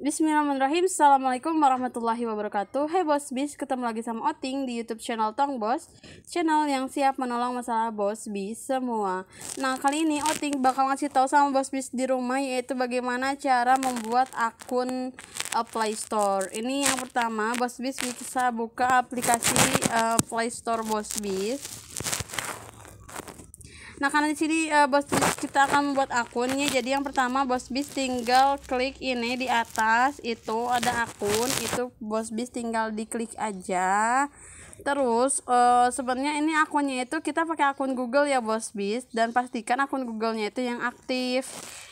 Bismillahirrahmanirrahim Assalamualaikum warahmatullahi wabarakatuh Hai Bos Bis, ketemu lagi sama Oting di Youtube channel Tong Bos Channel yang siap menolong masalah Bos Bis semua Nah kali ini Oting bakal ngasih tahu sama Bos Bis di rumah Yaitu bagaimana cara membuat akun uh, Play Store Ini yang pertama Bos Bis bisa buka aplikasi uh, Play Store Bos Bis Nah, karena di sini uh, Bos Bis kita akan membuat akunnya. Jadi yang pertama Bos Bis tinggal klik ini di atas itu ada akun, itu Bos Bis tinggal diklik aja. Terus uh, sebenarnya ini akunnya itu kita pakai akun Google ya Bos Bis dan pastikan akun googlenya itu yang aktif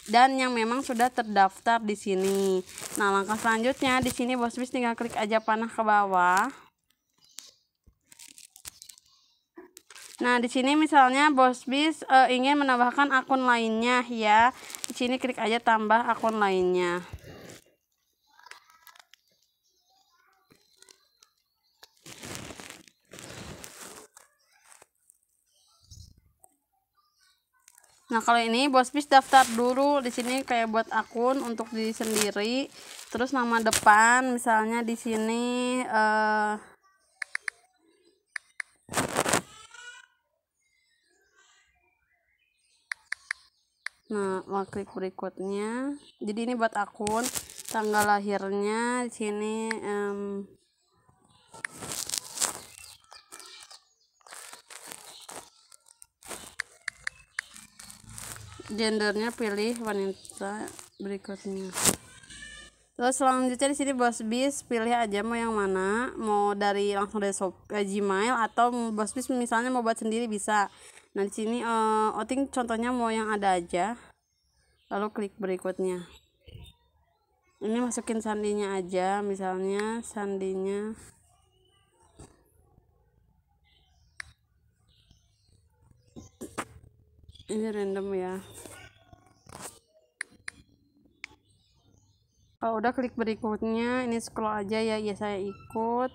dan yang memang sudah terdaftar di sini. Nah, langkah selanjutnya di sini Bos Bis tinggal klik aja panah ke bawah. Nah, di sini misalnya Bos Bis e, eh, ingin menambahkan akun lainnya ya. Di sini klik aja tambah akun lainnya. Nah, kalau ini Bos Bis daftar dulu di sini kayak buat akun untuk diri sendiri. Terus nama depan misalnya di sini eh nah klik berikutnya jadi ini buat akun tanggal lahirnya di sini um, gendernya pilih wanita berikutnya Terus selanjutnya di sini bos bis pilih aja mau yang mana, mau dari langsung dari shop, eh, Gmail atau bos bis misalnya mau buat sendiri bisa. Nah di sini uh, eh, outing contohnya mau yang ada aja, lalu klik berikutnya. Ini masukin sandinya aja, misalnya sandinya. Ini random ya. kalau oh, udah klik berikutnya ini scroll aja ya ya saya ikut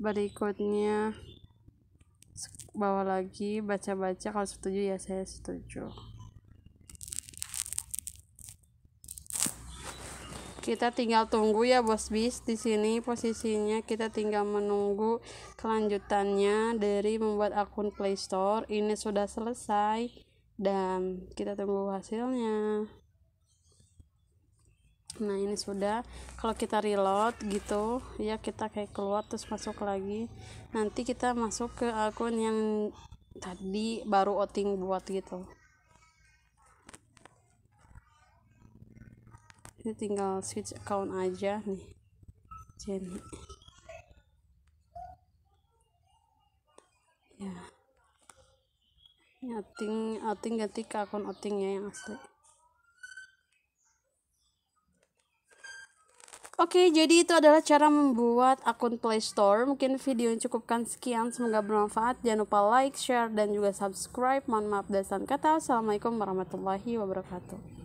berikutnya bawah lagi baca-baca kalau setuju ya saya setuju kita tinggal tunggu ya bos bis di sini posisinya kita tinggal menunggu kelanjutannya dari membuat akun Play Store ini sudah selesai dan kita tunggu hasilnya nah ini sudah kalau kita reload gitu ya kita kayak keluar terus masuk lagi nanti kita masuk ke akun yang tadi baru outing buat gitu ini tinggal switch account aja nih jadi ya ini outing outing ganti ke akun outing ya yang asli Oke, jadi itu adalah cara membuat akun Play Store. Mungkin video yang cukupkan sekian, semoga bermanfaat. Jangan lupa like, share, dan juga subscribe. Mohon maaf dan salam kata. Assalamualaikum warahmatullahi wabarakatuh.